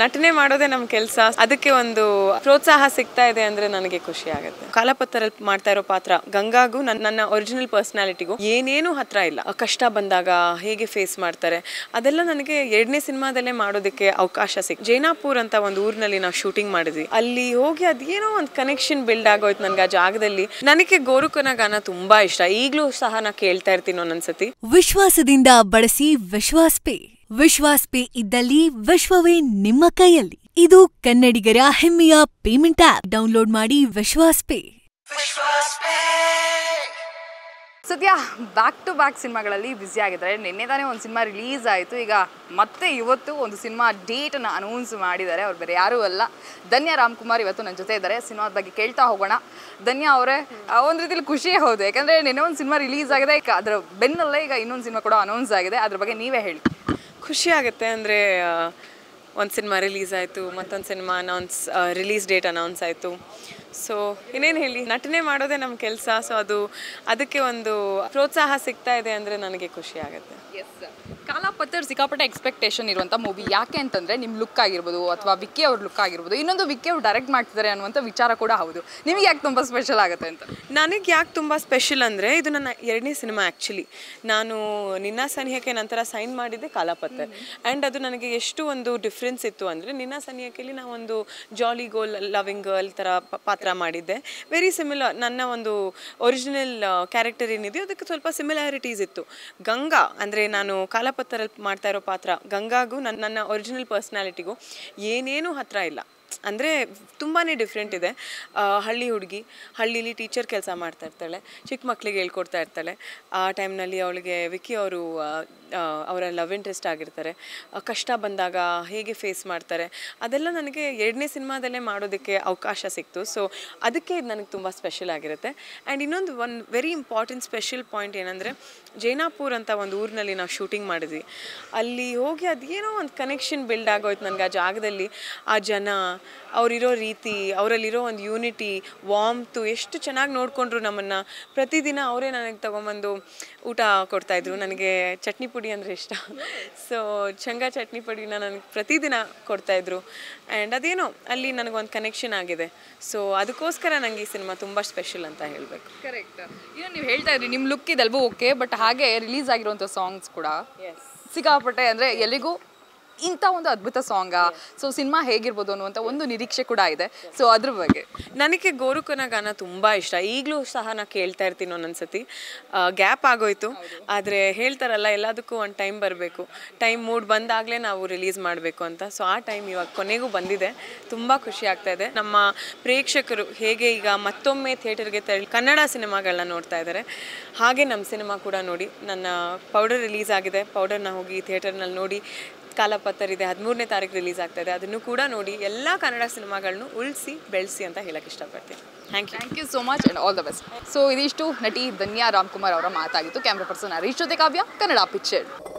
ನಟನೆ ಮಾಡೋದೇ ನಮ್ಮ ಕೆಲಸ ಅದಕ್ಕೆ ಒಂದು ಪ್ರೋತ್ಸಾಹ ಸಿಗ್ತಾ ಇದೆ ಅಂದ್ರೆ ನನಗೆ ಖುಷಿ ಆಗುತ್ತೆ ಕಾಲಪತ್ರದಲ್ಲಿ ಮಾಡ್ತಾ ಇರೋ ಪಾತ್ರ ಗಂಗಾಗೂ ನನ್ನ ಒರಿಜಿನಲ್ ಪರ್ಸನಾಲಿಟಿಗೂ ಏನೇನು ಹತ್ರ ಇಲ್ಲ ಕಷ್ಟ ಬಂದಾಗ ಹೇಗೆ ಫೇಸ್ ಮಾಡ್ತಾರೆ ಅದೆಲ್ಲ ನನಗೆ ಎರಡನೇ ಸಿನಿಮಾದಲ್ಲೇ ಮಾಡೋದಕ್ಕೆ ಅವಕಾಶ ಸಿಕ್ ಜೈನಾಪುರ್ ಅಂತ ಒಂದು ಊರಿನಲ್ಲಿ ನಾವು ಶೂಟಿಂಗ್ ಮಾಡಿದ್ವಿ ಅಲ್ಲಿ ಹೋಗಿ ಅದೇನೋ ಒಂದು ಕನೆಕ್ಷನ್ ಬಿಲ್ಡ್ ಆಗೋಯ್ತು ನನ್ಗೆ ಆ ಜಾಗದಲ್ಲಿ ನನಗೆ ಗೋರುಕನ ಗಾನ ತುಂಬಾ ಇಷ್ಟ ಈಗಲೂ ಸಹ ನಾ ಕೇಳ್ತಾ ಇರ್ತೀನಿ ಒಂದೊಂದ್ಸತಿ ವಿಶ್ವಾಸದಿಂದ ಬಳಸಿ ವಿಶ್ವಾಸ ವಿಶ್ವಾಸ್ಪೇ ಇದ್ದಲ್ಲಿ ವಿಶ್ವವೇ ನಿಮ್ಮ ಕೈಯಲ್ಲಿ ಇದು ಕನ್ನಡಿಗರ ಹೆಮ್ಮೆಯ ಪೇಮೆಂಟ್ ಆಪ್ ಡೌನ್ಲೋಡ್ ಮಾಡಿ ವಿಶ್ವಾಸ್ಪೇ ಸದ್ಯ ಬ್ಯಾಕ್ ಟು ಬ್ಯಾಕ್ ಸಿನಿಮಾಗಳಲ್ಲಿ ಬ್ಯುಸಿ ಆಗಿದ್ದಾರೆ ನಿನ್ನೆ ತಾನೇ ಒಂದು ಸಿನಿಮಾ ರಿಲೀಸ್ ಆಯಿತು ಈಗ ಮತ್ತೆ ಇವತ್ತು ಒಂದು ಸಿನಿಮಾ ಡೇಟನ್ನು ಅನೌನ್ಸ್ ಮಾಡಿದ್ದಾರೆ ಅವ್ರು ಬೇರೆ ಯಾರೂ ಅಲ್ಲ ಧನ್ಯ ರಾಮ್ಕುಮಾರ್ ಇವತ್ತು ನನ್ನ ಜೊತೆ ಇದ್ದಾರೆ ಸಿನಿಮಾದ ಬಗ್ಗೆ ಕೇಳ್ತಾ ಹೋಗೋಣ ಧನ್ಯ ಅವರೇ ಒಂದು ರೀತಿಯಲ್ಲಿ ಖುಷಿಯೇ ಹೌದು ಯಾಕಂದರೆ ನಿನ್ನೆ ಒಂದು ಸಿನಿಮಾ ರಿಲೀಸ್ ಆಗಿದೆ ಅದರ ಬೆನ್ನಲ್ಲೇ ಈಗ ಇನ್ನೊಂದು ಸಿನಿಮಾ ಕೂಡ ಅನೌನ್ಸ್ ಆಗಿದೆ ಅದ್ರ ಬಗ್ಗೆ ನೀವೇ ಹೇಳಿ ಖುಷಿ ಆಗುತ್ತೆ ಅಂದರೆ ಒಂದು ಸಿನಿಮಾ ರಿಲೀಸ್ ಆಯಿತು ಮತ್ತೊಂದು cinema announce release date announce ಆಯಿತು ಸೊ ಇನ್ನೇನು ಹೇಳಿ ನಟನೆ ಮಾಡೋದೇ ನಮ್ಮ ಕೆಲಸ ಸೊ ಅದು ಅದಕ್ಕೆ ಒಂದು ಪ್ರೋತ್ಸಾಹ ಸಿಗ್ತಾ ಇದೆ ಅಂದರೆ ನನಗೆ ಖುಷಿ ಆಗುತ್ತೆ ಕಾಲ ಸಿಕ್ಕಾಪಟ್ಟೆ ಎಕ್ಸ್ಪೆಕ್ಟೇಷನ್ ಇರುವಂಥ ಮೂವಿ ಯಾಕೆ ಅಂತಂದರೆ ನಿಮ್ಮ ಲುಕ್ ಆಗಿರ್ಬೋದು ಅಥವಾ ವಿಕ್ಕಿ ಅವ್ರ ಲುಕ್ ಆಗಿರ್ಬೋದು ಇನ್ನೊಂದು ವಿಕ್ಕಿ ಅವ್ರು ಡೈರೆಕ್ಟ್ ಮಾಡ್ತಿದ್ದಾರೆ ಅನ್ನುವಂಥ ವಿಚಾರ ಕೂಡ ಹೌದು ನಿಮಗೆ ಯಾಕೆ ತುಂಬ ಸ್ಪೆಷಲ್ ಆಗುತ್ತೆ ಅಂತ ನನಗೆ ಯಾಕೆ ತುಂಬ ಸ್ಪೆಷಲ್ ಅಂದರೆ ಇದು ನನ್ನ ಎರಡನೇ ಸಿನಿಮಾ ಆ್ಯಕ್ಚುಲಿ ನಾನು ನಿನ್ನ ಸನಿಹಕ್ಕೆ ನಂತರ ಸೈನ್ ಮಾಡಿದ್ದೆ ಕಾಲಾಪತ್ತರ್ ಆ್ಯಂಡ್ ಅದು ನನಗೆ ಎಷ್ಟು ಒಂದು ಡಿಫ್ರೆನ್ಸ್ ಇತ್ತು ಅಂದರೆ ನಿನ್ನ ನಾನು ಒಂದು ಜಾಲಿ ಗೋಲ್ ಲವಿಂಗ್ ಗರ್ಲ್ ಥರ ಪಾತ್ರ ಮಾಡಿದ್ದೆ ವೆರಿ ಸಿಮಿಲರ್ ನನ್ನ ಒಂದು ಒರಿಜಿನಲ್ ಕ್ಯಾರೆಕ್ಟರ್ uh, ಏನಿದೆಯೋ ಅದಕ್ಕೆ ಸ್ವಲ್ಪ ಸಿಮಿಲಾರಿಟೀಸ್ ಇತ್ತು ಗಂಗಾ ಅಂದರೆ ನಾನು ಕಾಲ ಕಥಾಪತ್ತರಲ್ಲಿ ಮಾಡ್ತಾ ಇರೋ ಪಾತ್ರ ಗಂಗಾಗೂ ನನ್ನ ನನ್ನ ಒರಿಜಿನಲ್ ಪರ್ಸನಾಲಿಟಿಗೂ ಏನೇನೂ ಹತ್ರ ಇಲ್ಲ ಅಂದರೆ ತುಂಬಾ ಡಿಫ್ರೆಂಟ್ ಇದೆ ಹಳ್ಳಿ ಹುಡುಗಿ ಹಳ್ಳಿಲಿ ಟೀಚರ್ ಕೆಲಸ ಮಾಡ್ತಾ ಇರ್ತಾಳೆ ಚಿಕ್ಕ ಮಕ್ಕಳಿಗೆ ಹೇಳ್ಕೊಡ್ತಾ ಇರ್ತಾಳೆ ಆ ಟೈಮ್ನಲ್ಲಿ ಅವಳಿಗೆ ವಿಕಿ ಅವರು ಅವರ ಲವ್ ಇಂಟ್ರೆಸ್ಟ್ ಆಗಿರ್ತಾರೆ ಕಷ್ಟ ಬಂದಾಗ ಹೇಗೆ ಫೇಸ್ ಮಾಡ್ತಾರೆ ಅದೆಲ್ಲ ನನಗೆ ಎರಡನೇ ಸಿನಿಮಾದಲ್ಲೇ ಮಾಡೋದಕ್ಕೆ ಅವಕಾಶ ಸಿಕ್ತು ಸೊ ಅದಕ್ಕೆ ಇದು ನನಗೆ ತುಂಬ ಸ್ಪೆಷಲ್ ಆಗಿರುತ್ತೆ ಆ್ಯಂಡ್ ಇನ್ನೊಂದು ಒಂದು ವೆರಿ ಇಂಪಾರ್ಟೆಂಟ್ ಸ್ಪೆಷಲ್ ಪಾಯಿಂಟ್ ಏನಂದರೆ ಜೈನಾಪುರ್ ಅಂತ ಒಂದು ಊರಿನಲ್ಲಿ ನಾವು ಶೂಟಿಂಗ್ ಮಾಡಿದ್ವಿ ಅಲ್ಲಿ ಹೋಗಿ ಅದೇನೋ ಒಂದು ಕನೆಕ್ಷನ್ ಬಿಲ್ಡ್ ಆಗೋಯ್ತು ನನಗೆ ಆ ಜಾಗದಲ್ಲಿ ಆ ಜನ ಅವರಿರೋ ರೀತಿ ಅವರಲ್ಲಿರೋ ಒಂದು ಯೂನಿಟಿ ವಾಮ್ತು ಎಷ್ಟು ಚೆನ್ನಾಗಿ ನೋಡಿಕೊಂಡ್ರು ನಮ್ಮನ್ನು ಪ್ರತಿದಿನ ಅವರೇ ನನಗೆ ತೊಗೊಂಬಂದು ಊಟ ಕೊಡ್ತಾಯಿದ್ರು ನನಗೆ ಚಟ್ನಿ ಪುಡಿ ಅಂದರೆ ಇಷ್ಟ ಸೊ ಚಂಗ ಚಟ್ನಿ ಪುಡಿನ ನನಗೆ ಪ್ರತಿದಿನ ಕೊಡ್ತಾಯಿದ್ರು ಆ್ಯಂಡ್ ಅದೇನೋ ಅಲ್ಲಿ ನನಗೊಂದು ಕನೆಕ್ಷನ್ ಆಗಿದೆ ಸೊ ಅದಕ್ಕೋಸ್ಕರ ನನಗೆ ಈ ಸಿನಿಮಾ ತುಂಬ ಸ್ಪೆಷಲ್ ಅಂತ ಹೇಳಬೇಕು ಕರೆಕ್ಟ್ ಇನ್ನು ನೀವು ಹೇಳ್ತಾ ಇದ್ರಿ ನಿಮ್ಮ ಲುಕ್ ಇದಲ್ವೋ ಓಕೆ ಬಟ್ ಹಾಗೆ ರಿಲೀಸ್ ಆಗಿರುವಂಥ ಸಾಂಗ್ಸ್ ಕೂಡ ಸಿಕ್ಕಾಪಟ್ಟೆ ಅಂದರೆ ಎಲ್ಲಿಗೂ ಇಂಥ ಒಂದು ಅದ್ಭುತ ಸಾಂಗ ಸೊ ಸಿನಿಮಾ ಹೇಗಿರ್ಬೋದು ಅನ್ನುವಂಥ ಒಂದು ನಿರೀಕ್ಷೆ ಕೂಡ ಇದೆ ಸೊ ಅದ್ರ ಬಗ್ಗೆ ನನಗೆ ಗೋರುಕನ ಗಾನ ತುಂಬ ಇಷ್ಟ ಈಗಲೂ ಸಹ ನಾನು ಕೇಳ್ತಾ ಇರ್ತೀನಿ ಒಂದೊಂದ್ಸತಿ ಗ್ಯಾಪ್ ಆಗೋಯ್ತು ಆದರೆ ಹೇಳ್ತಾರಲ್ಲ ಎಲ್ಲದಕ್ಕೂ ಒಂದು ಟೈಮ್ ಬರಬೇಕು ಟೈಮ್ ಮೂಡ್ ಬಂದಾಗಲೇ ನಾವು ರಿಲೀಸ್ ಮಾಡಬೇಕು ಅಂತ ಸೊ ಆ ಟೈಮ್ ಇವಾಗ ಕೊನೆಗೂ ಬಂದಿದೆ ತುಂಬ ಖುಷಿ ಆಗ್ತಾ ಇದೆ ನಮ್ಮ ಪ್ರೇಕ್ಷಕರು ಹೇಗೆ ಈಗ ಮತ್ತೊಮ್ಮೆ ಥಿಯೇಟರ್ಗೆ ತೆರಳಿ ಕನ್ನಡ ಸಿನಿಮಾಗಳನ್ನ ನೋಡ್ತಾ ಇದ್ದಾರೆ ಹಾಗೆ ನಮ್ಮ ಸಿನಿಮಾ ಕೂಡ ನೋಡಿ ನನ್ನ ಪೌಡರ್ ರಿಲೀಸ್ ಆಗಿದೆ ಪೌಡರ್ನ ಹೋಗಿ ಥಿಯೇಟರ್ನಲ್ಲಿ ನೋಡಿ ಇದೆ ಹದಿಮೂರನೇ ತಾರೀಕು ರಿಲೀಸ್ ಆಗ್ತಾ ಇದೆ ಅದನ್ನು ಕೂಡ ನೋಡಿ ಎಲ್ಲ ಕನ್ನಡ ಸಿನಿಮಾಗಳನ್ನು ಉಳಿಸಿ ಬೆಳೆಸಿ ಅಂತ ಹೇಳಕ್ ಇಷ್ಟಪಡ್ತೀನಿ thank you thank you so much and all the best so ಇದಿಷ್ಟು ನಟಿ ಧನ್ಯಾ ರಾಮ್ಕುಮಾರ್ ಅವರ ಮಾತಾಗಿತ್ತು ಕ್ಯಾಮ್ರಾ ಪರ್ಸನ್ ಹರೀಶ್ ಜೊತೆ ಕಾವ್ಯ ಕನ್ನಡ ಪಿಕ್ಚರ್